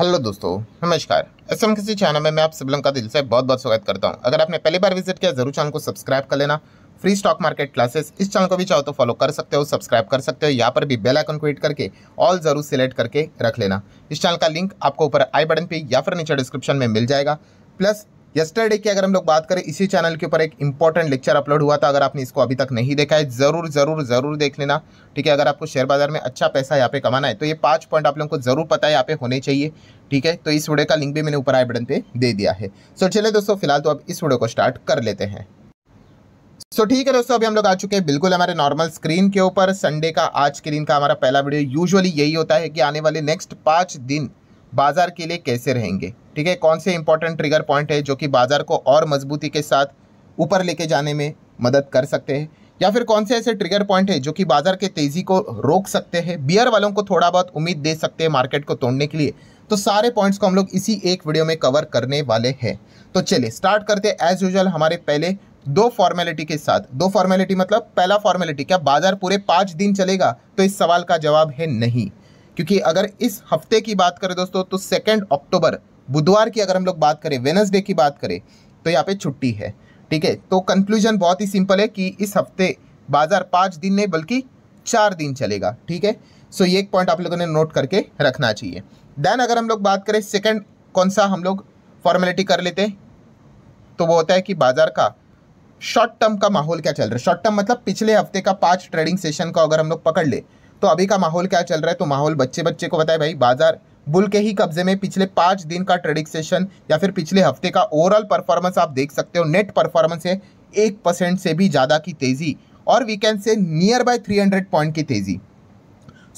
hello दोस्तों नमस्कार S M किसी चैनल में मैं आप सब लोगों का दिल से बहुत बहुत स्वागत करता हूं अगर आपने पहली बार विजिट किया जरूर चैनल को सब्सक्राइब कर लेना फ्री स्टॉक मार्केट क्लासेस इस चैनल को भी चाहो तो फॉलो कर सकते हो सब्सक्राइब कर सकते हो यहाँ पर भी बेल आइकन को हिट करके ऑल जरूर सिलेक्ट करके रख लेना इस चैनल का लिंक आपको ऊपर आई बटन पर या फिर नीचे डिस्क्रिप्शन में मिल जाएगा प्लस यस्टरडे की अगर हम लोग बात करें इसी चैनल के ऊपर एक इंपॉर्टेंट लेक्चर अपलोड हुआ था अगर आपने इसको अभी तक नहीं देखा है ज़रूर ज़रूर ज़रूर देख लेना ठीक है अगर आपको शेयर बाजार में अच्छा पैसा यहाँ पे कमाना है तो ये पाँच पॉइंट आप लोगों को ज़रूर पता है यहाँ पे होने चाहिए ठीक है तो इस वीडियो का लिंक भी मैंने ऊपर आई बटन पे दे दिया है सो चले दोस्तों फिलहाल तो आप इस वीडियो को स्टार्ट कर लेते हैं सो so, ठीक है दोस्तों अभी हम लोग आ चुके हैं बिल्कुल हमारे नॉर्मल स्क्रीन के ऊपर संडे का आज के दिन का हमारा पहला वीडियो यूजुअली यही होता है कि आने वाले नेक्स्ट पाँच दिन बाजार के लिए कैसे रहेंगे ठीक है कौन से इंपॉर्टेंट ट्रिगर पॉइंट है जो कि बाज़ार को और मजबूती के साथ ऊपर लेके जाने में मदद कर सकते हैं या फिर कौन से ऐसे ट्रिगर पॉइंट है जो कि बाज़ार के तेज़ी को रोक सकते हैं बियर वालों को थोड़ा बहुत उम्मीद दे सकते हैं मार्केट को तोड़ने के लिए तो सारे पॉइंट्स को हम लोग इसी एक वीडियो में कवर करने वाले हैं तो चलिए स्टार्ट करते हैं एज यूजल हमारे पहले दो फॉर्मेलिटी के साथ दो फॉर्मेलिटी मतलब पहला फॉर्मेलिटी क्या बाजार पूरे पाँच दिन चलेगा तो इस सवाल का जवाब है नहीं क्योंकि अगर इस हफ्ते की बात करें दोस्तों तो सेकेंड अक्टूबर बुधवार की अगर हम लोग बात करें वेनसडे की बात करें तो यहाँ पे छुट्टी है ठीक है तो कंक्लूजन बहुत ही सिंपल है कि इस हफ्ते बाज़ार पाँच दिन नहीं बल्कि चार दिन चलेगा ठीक है सो ये एक पॉइंट आप लोगों ने नोट करके रखना चाहिए देन अगर हम लोग बात करें सेकेंड कौन सा हम लोग फॉर्मेलिटी कर लेते तो वो होता है कि बाज़ार का शॉर्ट टर्म का माहौल क्या चल रहा है शॉर्ट टर्म मतलब पिछले हफ्ते का पाँच ट्रेडिंग सेशन का अगर हम लोग पकड़ ले तो अभी का माहौल क्या चल रहा है तो माहौल बच्चे बच्चे को बताए भाई बाज़ार बुल के ही कब्जे में पिछले पाँच दिन का ट्रेडिंग सेशन या फिर पिछले हफ्ते का ओवरऑल परफॉर्मेंस आप देख सकते हो नेट परफॉर्मेंस है एक परसेंट से भी ज़्यादा की तेज़ी और वीकेंड से nearby three hundred point की तेज़ी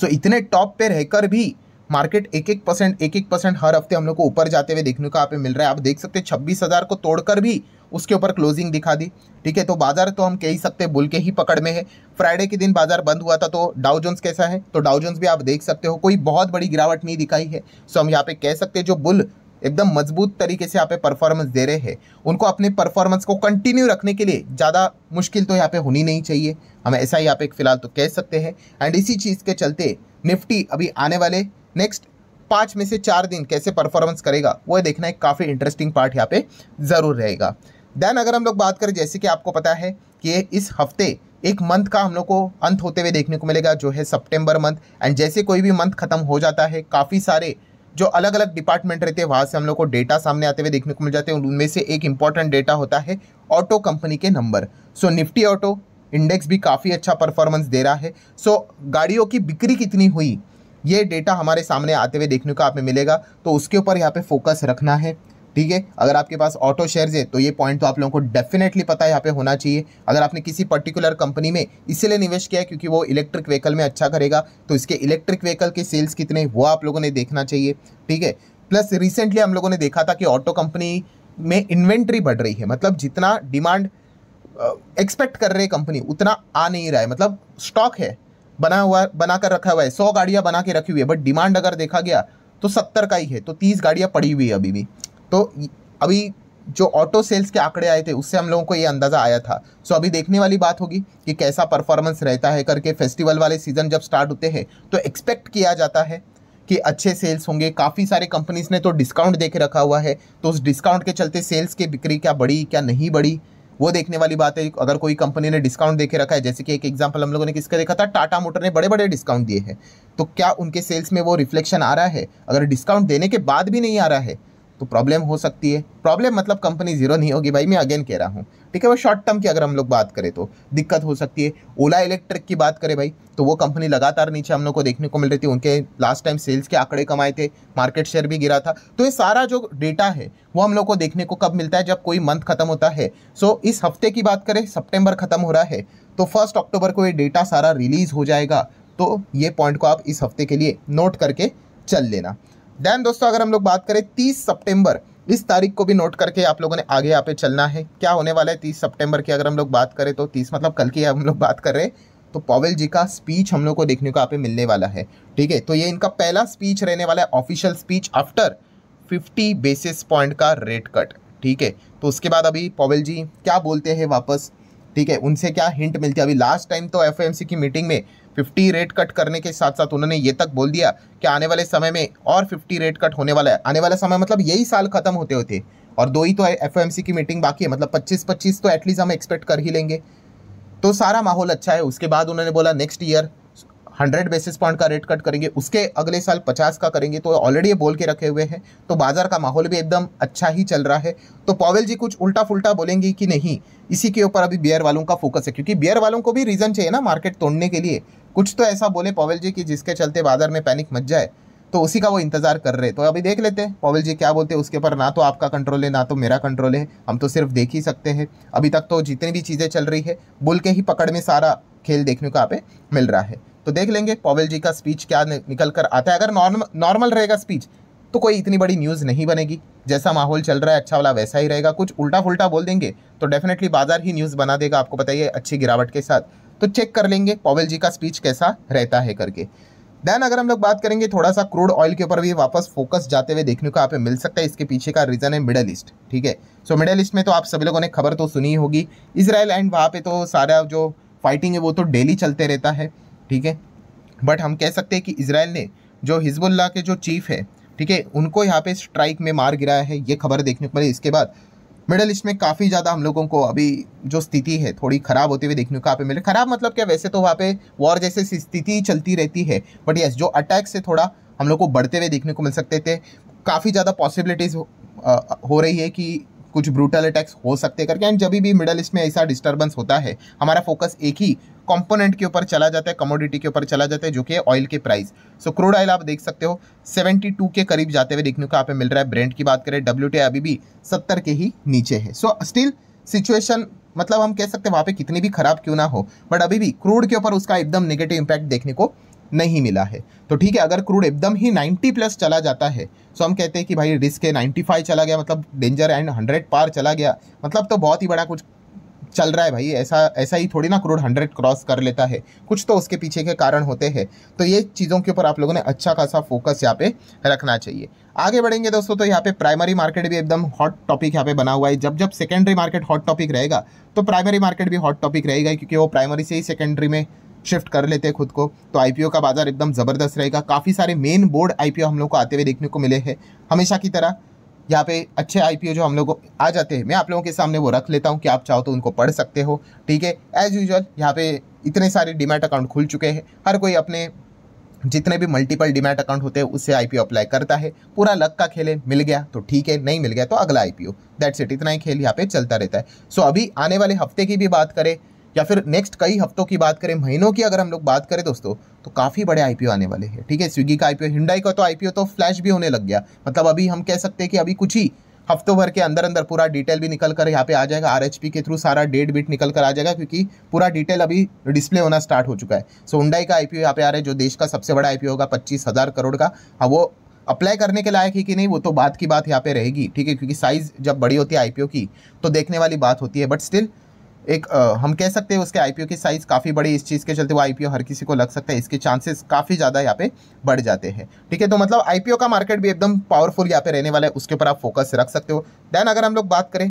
सो so, इतने टॉप पे रहकर भी मार्केट एक एक परसेंट एक एक परसेंट हर हफ्ते हम लोग को ऊपर जाते हुए देखने को आप मिल रहा है आप देख सकते हैं छब्बीस हज़ार को तोड़कर भी उसके ऊपर क्लोजिंग दिखा दी ठीक है तो बाजार तो हम कह ही सकते बुल के ही पकड़ में है फ्राइडे के दिन बाजार बंद हुआ था तो डाउ जोन्स कैसा है तो डाउ जोन्स भी आप देख सकते हो कोई बहुत बड़ी गिरावट नहीं दिखाई है सो हम यहाँ पे कह सकते हैं जो बुल एकदम मजबूत तरीके से यहाँ पे परफॉर्मेंस दे रहे हैं उनको अपने परफॉर्मेंस को कंटिन्यू रखने के लिए ज़्यादा मुश्किल तो यहाँ पे होनी नहीं चाहिए हम ऐसा ही यहाँ पे फिलहाल तो कह सकते हैं एंड इसी चीज़ के चलते निफ्टी अभी आने वाले नेक्स्ट पाँच में से चार दिन कैसे परफॉर्मेंस करेगा वह देखना एक काफ़ी इंटरेस्टिंग पार्ट यहाँ पे ज़रूर रहेगा देन अगर हम लोग बात करें जैसे कि आपको पता है कि इस हफ्ते एक मंथ का हम लोग को अंत होते हुए देखने को मिलेगा जो है सितंबर मंथ एंड जैसे कोई भी मंथ खत्म हो जाता है काफ़ी सारे जो अलग अलग डिपार्टमेंट रहते हैं वहाँ से हम लोग को डेटा सामने आते हुए देखने को मिल जाते हैं उनमें से एक इंपॉर्टेंट डेटा होता है ऑटो कंपनी के number so Nifty auto index भी काफ़ी अच्छा परफॉर्मेंस दे रहा है सो so, गाड़ियों की बिक्री कितनी हुई ये डेटा हमारे सामने आते हुए देखने को आप में मिलेगा तो उसके ऊपर यहाँ पे फोकस रखना है ठीक है अगर आपके पास ऑटो शेयर्स है तो ये पॉइंट तो आप लोगों को डेफिनेटली पता है यहाँ पे होना चाहिए अगर आपने किसी पर्टिकुलर कंपनी में इसलिए निवेश किया है क्योंकि वो इलेक्ट्रिक व्हीकल में अच्छा करेगा तो इसके इलेक्ट्रिक व्हीकल के सेल्स कितने वो आप लोगों ने देखना चाहिए ठीक है प्लस रिसेंटली हम लोगों ने देखा था कि ऑटो कंपनी में इन्वेंट्री बढ़ रही है मतलब जितना डिमांड एक्सपेक्ट कर रही है कंपनी उतना आ नहीं रहा है मतलब स्टॉक है बना हुआ बना कर रखा हुआ है सौ गाड़ियाँ बना के रखी हुई है बट डिमांड अगर देखा गया तो सत्तर का ही है तो तीस गाड़ियाँ पड़ी हुई है अभी भी तो अभी जो ऑटो सेल्स के आंकड़े आए थे उससे हम लोगों को ये अंदाज़ा आया था सो अभी देखने वाली बात होगी कि कैसा परफॉर्मेंस रहता है करके फेस्टिवल वाले सीज़न जब स्टार्ट होते हैं तो एक्सपेक्ट किया जाता है कि अच्छे सेल्स होंगे काफ़ी सारे कंपनीज ने तो डिस्काउंट दे के रखा हुआ है तो उस डिस्काउंट के चलते सेल्स की बिक्री क्या बढ़ी क्या नहीं बढ़ी वो देखने वाली बात है अगर कोई कंपनी ने डिस्काउंट देखे रखा है जैसे कि एक एग्जांपल हम लोगों ने किसका देखा था टाटा मोटर ने बड़े बड़े डिस्काउंट दिए हैं तो क्या उनके सेल्स में वो रिफ्लेक्शन आ रहा है अगर डिस्काउंट देने के बाद भी नहीं आ रहा है तो प्रॉब्लम हो सकती है प्रॉब्लम मतलब कंपनी जीरो नहीं होगी भाई मैं अगेन कह रहा हूँ ठीक है वो शॉर्ट टर्म की अगर हम लोग बात करें तो दिक्कत हो सकती है ओला इलेक्ट्रिक की बात करें भाई तो वो कंपनी लगातार नीचे हम लोग को देखने को मिल रही थी उनके लास्ट टाइम सेल्स के आंकड़े कमाए थे मार्केट शेयर भी गिरा था तो ये सारा जो डेटा है वो हम लोग को देखने को कब मिलता है जब कोई मंथ खत्म होता है सो इस हफ्ते की बात करें सेप्टेम्बर खत्म हो रहा है तो फर्स्ट अक्टूबर को ये डेटा सारा रिलीज़ हो जाएगा तो ये पॉइंट को आप इस हफ्ते के लिए नोट करके चल लेना देन दोस्तों अगर हम लोग बात करें तीस सितंबर इस तारीख को भी नोट करके आप लोगों ने आगे यहाँ पे चलना है क्या होने वाला है तीस सितंबर की अगर हम लोग बात करें तो तीस मतलब कल की हम लोग बात कर रहे हैं तो पॉवेल जी का स्पीच हम लोग को देखने को यहाँ पे मिलने वाला है ठीक है तो ये इनका पहला स्पीच रहने वाला है official speech after fifty basis point का रेट कट ठीक है तो उसके बाद अभी पॉवेल जी क्या बोलते हैं वापस ठीक है उनसे क्या हिंट मिलती है अभी लास्ट टाइम तो एफ की मीटिंग में 50 रेट कट करने के साथ साथ उन्होंने ये तक बोल दिया कि आने वाले समय में और 50 रेट कट होने वाला है आने वाला समय मतलब यही साल खत्म होते होते और दो ही तो एफ की मीटिंग बाकी है मतलब पच्चीस पच्चीस तो एटलीस्ट हम एक्सपेक्ट कर ही लेंगे तो सारा माहौल अच्छा है उसके बाद उन्होंने बोला next year hundred basis point का रेट कट करेंगे उसके अगले साल पचास का करेंगे तो ऑलरेडी ये बोल के रखे हुए हैं तो बाजार का माहौल भी एकदम अच्छा ही चल रहा है तो पॉवेल जी कुछ उल्टा फुल्टा बोलेंगे कि नहीं इसी के ऊपर अभी बियर वालों का फोकस है क्योंकि बियर वालों को भी रीज़न चाहिए ना मार्केट तोड़ने के लिए कुछ तो ऐसा बोले पॉवेल जी कि जिसके चलते बाजार में पैनिक मच जाए तो उसी का वो इंतजार कर रहे तो अभी देख लेते हैं पॉवेल जी क्या बोलते हैं उसके ऊपर ना तो आपका कंट्रोल है ना तो मेरा कंट्रोल है हम तो सिर्फ देख ही सकते हैं अभी तक तो जितनी भी चीज़ें चल रही है बुल के ही पकड़ में सारा खेल देखने को आप मिल रहा है तो देख लेंगे पॉवेल जी का स्पीच क्या निकल कर आता है अगर नॉर्मल नॉर्मल रहेगा स्पीच तो कोई इतनी बड़ी न्यूज़ नहीं बनेगी जैसा माहौल चल रहा है अच्छा वाला वैसा ही रहेगा कुछ उल्टा फुल्टा बोल देंगे तो डेफिनेटली बाजार ही न्यूज़ बना देगा आपको बताइए अच्छी गिरावट के साथ तो चेक कर लेंगे पॉवेल जी का स्पीच कैसा रहता है करके देन अगर हम लोग बात करेंगे थोड़ा सा क्रूड ऑयल के ऊपर भी वापस फोकस जाते हुए देखने को आप मिल सकता है इसके पीछे का रीज़न है मिडल ईस्ट ठीक है सो मिडल ईस्ट में तो आप सभी लोगों ने खबर तो सुनी होगी इसराइल एंड वहाँ पे तो सारा जो फाइटिंग है वो तो डेली चलते रहता है ठीक है बट हम कह सकते हैं कि इसराइल ने जो हिजबुल्ला के जो चीफ है ठीक है उनको यहाँ पे स्ट्राइक में मार गिराया है ये खबर देखने को मिली इसके बाद मिडल ईस्ट में काफ़ी ज़्यादा हम लोगों को अभी जो स्थिति है थोड़ी ख़राब होती हुई देखने को यहाँ पे मिले ख़राब मतलब क्या वैसे तो वहाँ पे वॉर जैसे स्थिति चलती रहती है बट यस जो अटैक से थोड़ा हम लोग को बढ़ते हुए देखने को मिल सकते थे काफ़ी ज़्यादा पॉसिबिलिटीज़ हो हो रही है कि कुछ ब्रूटल अटैक्स हो सकते करके एंड जब भी मिडल ईस्ट में ऐसा डिस्टर्बेंस होता है हमारा फोकस एक ही कंपोनेंट के ऊपर चला जाता है कमोडिटी के ऊपर चला जाता है जो कि ऑयल के प्राइस सो क्रूड ऑयल आप देख सकते हो 72 के करीब जाते हुए देखने को आप मिल रहा है ब्रेंड की बात करें डब्ल्यू अभी भी सत्तर के ही नीचे है सो स्टिल सिचुएशन मतलब हम कह सकते हैं वहाँ पे कितनी भी खराब क्यों ना हो बट अभी भी क्रूड के ऊपर उसका एकदम नेगेटिव इम्पैक्ट देखने को नहीं मिला है तो ठीक है अगर क्रूड एकदम ही 90 प्लस चला जाता है सो तो हम कहते हैं कि भाई रिस्क है 95 चला गया मतलब डेंजर एंड 100 पार चला गया मतलब तो बहुत ही बड़ा कुछ चल रहा है भाई ऐसा ऐसा ही थोड़ी ना क्रूड हंड्रेड क्रॉस कर लेता है कुछ तो उसके पीछे के कारण होते हैं तो ये चीज़ों के ऊपर आप लोगों ने अच्छा खासा फोकस यहाँ पे रखना चाहिए आगे बढ़ेंगे दोस्तों तो यहाँ पे प्राइमरी मार्केट भी एकदम हॉट टॉपिक यहाँ पे बना हुआ है जब जब सेकेंडरी मार्केट हॉट टॉपिक रहेगा तो प्राइमरी मार्केट भी हॉट टॉपिक रहेगा क्योंकि वो प्राइमरी से ही सेकेंडरी में शिफ्ट कर लेते हैं खुद को तो आईपीओ का बाजार एकदम ज़बरदस्त रहेगा काफ़ी सारे मेन बोर्ड आईपीओ हम लोग को आते हुए देखने को मिले हैं हमेशा की तरह यहाँ पे अच्छे आईपीओ जो हम लोग को आ जाते हैं मैं आप लोगों के सामने वो रख लेता हूँ कि आप चाहो तो उनको पढ़ सकते हो ठीक है एज यूजल यहाँ पे इतने सारे डिमेट अकाउंट खुल चुके हैं हर कोई अपने जितने भी मल्टीपल डिमेट अकाउंट होते हैं उससे आईपीओ अप्लाई करता है पूरा लक का खेल है मिल गया तो ठीक है नहीं मिल गया तो अगला आईपीओ दैट्स इट इतना ही खेल यहाँ पे चलता रहता है सो अभी आने वाले हफ्ते की भी बात करें या फिर नेक्स्ट कई हफ्तों की बात करें महीनों की अगर हम लोग बात करें दोस्तों तो काफ़ी बड़े आईपीओ आने वाले हैं ठीक है स्विगी का आईपीओ हिंडाई का तो आईपीओ तो फ्लैश भी होने लग गया मतलब अभी हम कह सकते हैं कि अभी कुछ ही हफ्तों भर के अंदर अंदर पूरा डिटेल भी निकल कर यहाँ पे आ जाएगा आर के थ्रू सारा डेट बिट निकल कर आ जाएगा क्योंकि पूरा डिटेल अभी डिस्प्ले होना स्टार्ट हो चुका है सो हुंडाई का आईपीओ यहाँ पे आ रहा है जो देश का सबसे बड़ा आईपीओ होगा पच्चीस हज़ार करोड़ का अब हाँ, वो अप्लाई करने के लायक है कि नहीं वो तो बात की बात यहाँ पे रहेगी ठीक है क्योंकि साइज़ जब बड़ी होती है आईपीओ की तो देखने वाली बात होती है बट स्टिल एक आ, हम कह सकते हैं उसके आईपीओ की साइज़ काफ़ी बड़ी इस चीज़ के चलते वो आईपीओ हर किसी को लग सकता है इसके चांसेस काफ़ी ज़्यादा यहाँ पे बढ़ जाते हैं ठीक है तो मतलब आईपीओ का मार्केट भी एकदम पावरफुल यहाँ पे रहने वाला है उसके ऊपर आप फोकस रख सकते हो देन अगर हम लोग बात करें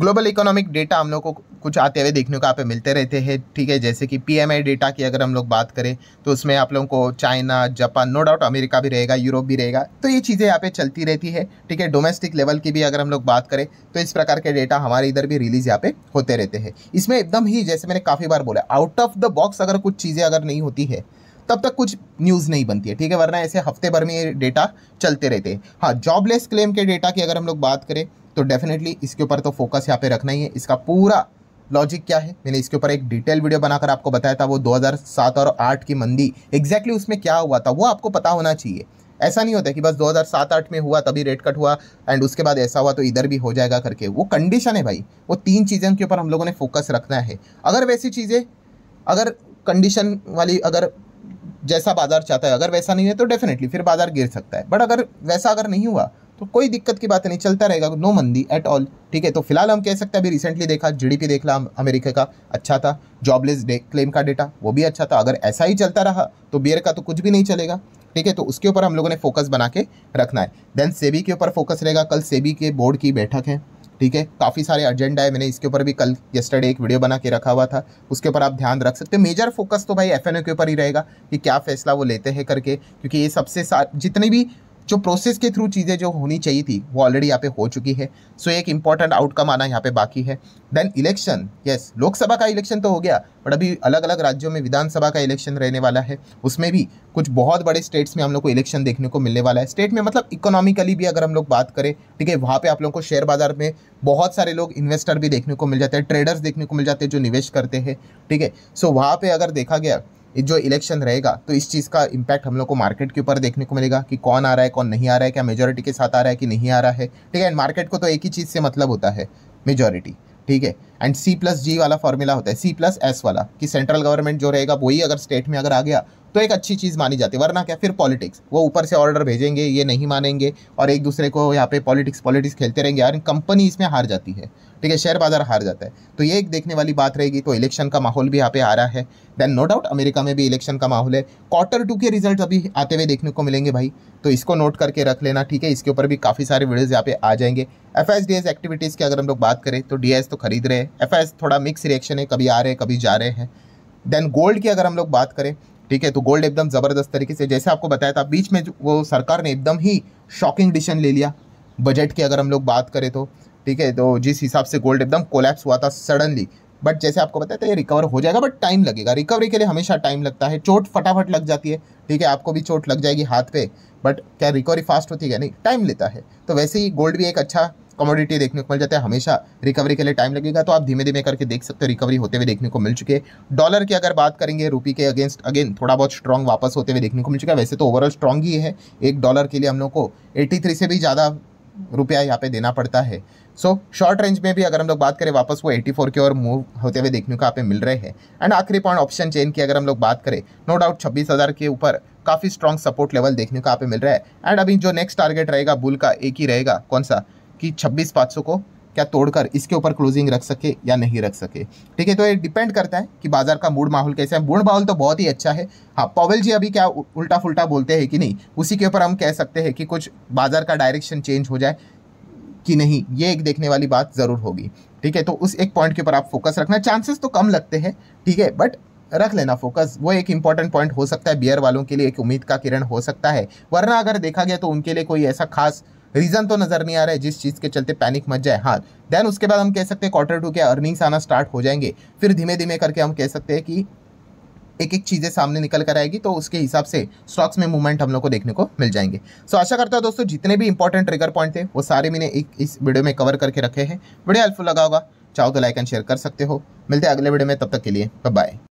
ग्लोबल इकोनॉमिक डेटा हम लोग को कुछ आते हुए देखने को आप मिलते रहते हैं ठीक है जैसे कि पीएमआई डेटा की अगर हम लोग बात करें तो उसमें आप लोगों को China Japan no doubt America भी रहेगा यूरोप भी रहेगा तो ये चीज़ें यहाँ पे चलती रहती है ठीक है डोमेस्टिक लेवल की भी अगर हम लोग बात करें तो इस प्रकार के डेटा हमारे इधर भी रिलीज यहाँ पे होते रहते हैं इसमें एकदम ही जैसे मैंने काफ़ी बार बोला आउट ऑफ द बॉक्स अगर कुछ चीज़ें अगर नहीं होती है तब तक कुछ न्यूज़ नहीं बनती है ठीक है वरना ऐसे हफ्ते भर में ये डेटा चलते रहते हैं हाँ जॉबलेस क्लेम के डेटा की अगर हम लोग बात करें तो डेफिनेटली इसके ऊपर तो फोकस यहाँ पे रखना ही है इसका पूरा लॉजिक क्या है मैंने इसके ऊपर एक डिटेल वीडियो बनाकर आपको बताया था वो 2007 और 8 की मंदी एग्जैक्टली exactly उसमें क्या हुआ था वो आपको पता होना चाहिए ऐसा नहीं होता कि बस 2007-8 में हुआ तभी रेट कट हुआ एंड उसके बाद ऐसा हुआ तो इधर भी हो जाएगा करके वो कंडीशन है भाई वो तीन चीज़ों के ऊपर हम लोगों ने फोकस रखना है अगर वैसी चीज़ें अगर कंडीशन वाली अगर जैसा बाजार चाहता है अगर वैसा नहीं है तो डेफिनेटली फिर बाजार गिर सकता है बट अगर वैसा अगर नहीं हुआ तो कोई दिक्कत की बात नहीं चलता रहेगा नो मंदी एट ऑल ठीक है तो फिलहाल हम कह सकते हैं अभी रिसेंटली देखा जीडीपी देख ला अमेरिका का अच्छा था जॉबलेस डे क्लेम का डेटा वो भी अच्छा था अगर ऐसा ही चलता रहा तो बियर का तो कुछ भी नहीं चलेगा ठीक है तो उसके ऊपर हम लोगों ने फोकस बना के रखना है देन सेबी के ऊपर फोकस रहेगा कल सेबी के बोर्ड की बैठक है ठीक है काफ़ी सारे एजेंडा है मैंने इसके ऊपर भी कल यस्टरडे एक वीडियो बना के रखा हुआ था उसके ऊपर आप ध्यान रख सकते हो मेजर फोकस तो भाई एफ के ऊपर ही रहेगा कि क्या फैसला वो लेते हैं करके क्योंकि ये सबसे जितने भी जो प्रोसेस के थ्रू चीज़ें जो होनी चाहिए थी वो ऑलरेडी यहाँ पे हो चुकी है सो so, एक इंपॉर्टेंट आउटकम आना यहाँ पे बाकी है देन इलेक्शन यस लोकसभा का इलेक्शन तो हो गया बट अभी अलग अलग राज्यों में विधानसभा का इलेक्शन रहने वाला है उसमें भी कुछ बहुत बड़े स्टेट्स में हम लोग को इलेक्शन देखने को मिलने वाला है स्टेट में मतलब इकोनॉमिकली भी अगर हम लोग बात करें ठीक है वहाँ पर आप लोग को शेयर बाजार में बहुत सारे लोग इन्वेस्टर भी देखने को मिल जाते हैं ट्रेडर्स देखने को मिल जाते हैं जो निवेश करते हैं ठीक है सो वहाँ पर अगर देखा गया जो इलेक्शन रहेगा तो इस चीज़ का इम्पैक्ट हम लोग को मार्केट के ऊपर देखने को मिलेगा कि कौन आ रहा है कौन नहीं आ रहा है क्या मेजोरिटी के साथ आ रहा है कि नहीं आ रहा है ठीक है एंड मार्केट को तो एक ही चीज़ से मतलब होता है मेजोरिटी ठीक है एंड सी प्लस जी वाला फॉर्मूला होता है सी प्लस एस वाला कि सेंट्रल गवर्नमेंट जो रहेगा वही अगर स्टेट में अगर आ गया तो एक अच्छी चीज़ मानी जाती है वरना क्या फिर पॉलिटिक्स वो ऊपर से ऑर्डर भेजेंगे ये नहीं मानेंगे और एक दूसरे को यहाँ पे पॉलिटिक्स पॉलिटिक्स खेलते रहेंगे यार कंपनी इसमें हार जाती है ठीक है शेयर बाजार हार जाता है तो ये एक देखने वाली बात रहेगी तो इलेक्शन का माहौल भी यहाँ पे आ रहा है देन नो डाउट अमेरिका में भी इलेक्शन का माहौल है क्वार्टर टू के रिजल्ट अभी आते हुए देखने को मिलेंगे भाई तो इसको नोट करके रख लेना ठीक है इसके ऊपर भी काफ़ी सारे वीडियोज़ यहाँ पे आ जाएंगे F S D S activities की अगर हम लोग बात करें तो डी एस तो खरीद रहे हैं एफ एस थोड़ा मिक्स रिएक्शन है कभी आ रहे हैं कभी जा रहे हैं देन गोल्ड की अगर हम लोग बात करें ठीक है तो गोल्ड एकदम ज़बरदस्त तरीके से जैसे आपको बताया था बीच में वो सरकार ने एकदम ही शॉकिंग डिसीजन ले लिया बजट की अगर हम लोग बात करें तो ठीक है तो जिस हिसाब से गोल्ड एकदम कोलैप्स हुआ था सडनली बट जैसे आपको बताया था ये रिकवर हो जाएगा बट टाइम लगेगा रिकवरी के लिए हमेशा टाइम लगता है चोट फटाफट लग जाती है ठीक है आपको भी चोट लग जाएगी हाथ पे बट क्या रिकवरी फास्ट होती है नहीं टाइम लेता है तो वैसे ही गोल्ड भी एक अच्छा कमोडिटी देखने को मिल जाता है हमेशा रिकवरी के लिए टाइम लगेगा तो आप धीमे धीमे करके देख सकते हो रिकवरी होते हुए देखने को मिल चुके डॉलर की अगर बात करेंगे रूपी के अगेंस्ट अगेन थोड़ा बहुत स्ट्रॉन्ग वापस होते हुए देखने को मिल चुका है वैसे तो ओवरऑल स्ट्रॉन्ग ही है एक डॉलर के लिए हम लोग को एट्टी से भी ज़्यादा रुपया यहाँ पे देना पड़ता है सो शॉर्ट रेंज में भी अगर हम लोग बात करें वापस वो 84 के ओर मूव होते हुए देखने को यहाँ पे मिल रहे हैं एंड आखिरी पॉइंट ऑप्शन चेन की अगर हम लोग बात करें नो डाउट छब्बीस हज़ार के ऊपर काफ़ी स्ट्रॉन्ग सपोर्ट लेवल देखने को यहाँ पे मिल रहा है एंड अभी जो नेक्स्ट टारगेट रहेगा बुल का एक ही रहेगा कौन सा कि छब्बीस पाँच सौ को क्या तोड़कर इसके ऊपर क्लोजिंग रख सके या नहीं रख सके ठीक है तो ये डिपेंड करता है कि बाजार का मूड माहौल कैसा है मूड माहौल तो बहुत ही अच्छा है हाँ पॉवेल जी अभी क्या उल्टा फुलटा बोलते हैं कि नहीं उसी के ऊपर हम कह सकते हैं कि कुछ बाजार का डायरेक्शन चेंज हो जाए कि नहीं ये एक देखने वाली बात ज़रूर होगी ठीक है तो उस एक पॉइंट के ऊपर आप फोकस रखना चांसेस तो कम लगते हैं ठीक है बट रख लेना फोकस वो एक इंपॉर्टेंट पॉइंट हो सकता है बियर वालों के लिए एक उम्मीद का किरण हो सकता है वरना अगर देखा गया तो उनके लिए कोई ऐसा खास रीजन तो नजर नहीं आ रहा है जिस चीज के चलते पैनिक मच जाए हाँ देन उसके बाद हम कह सकते हैं क्वार्टर टू के अर्निंग्स आना स्टार्ट हो जाएंगे फिर धीमे धीमे करके हम कह सकते हैं कि एक एक चीज़ें सामने निकल कर आएगी तो उसके हिसाब से स्टॉक्स में मूवमेंट हम लोग को देखने को मिल जाएंगे सो so, आशा करता हूँ दोस्तों जितने भी इंपॉर्टेंट ट्रिगर पॉइंट थे वो सारे मैंने एक इस वीडियो में कवर करके रखे हैं वीडियो हेल्पफुल लगा होगा चाहो तो लाइक एंड शेयर कर सकते हो मिलते हैं अगले वीडियो में तब तक के लिए बाय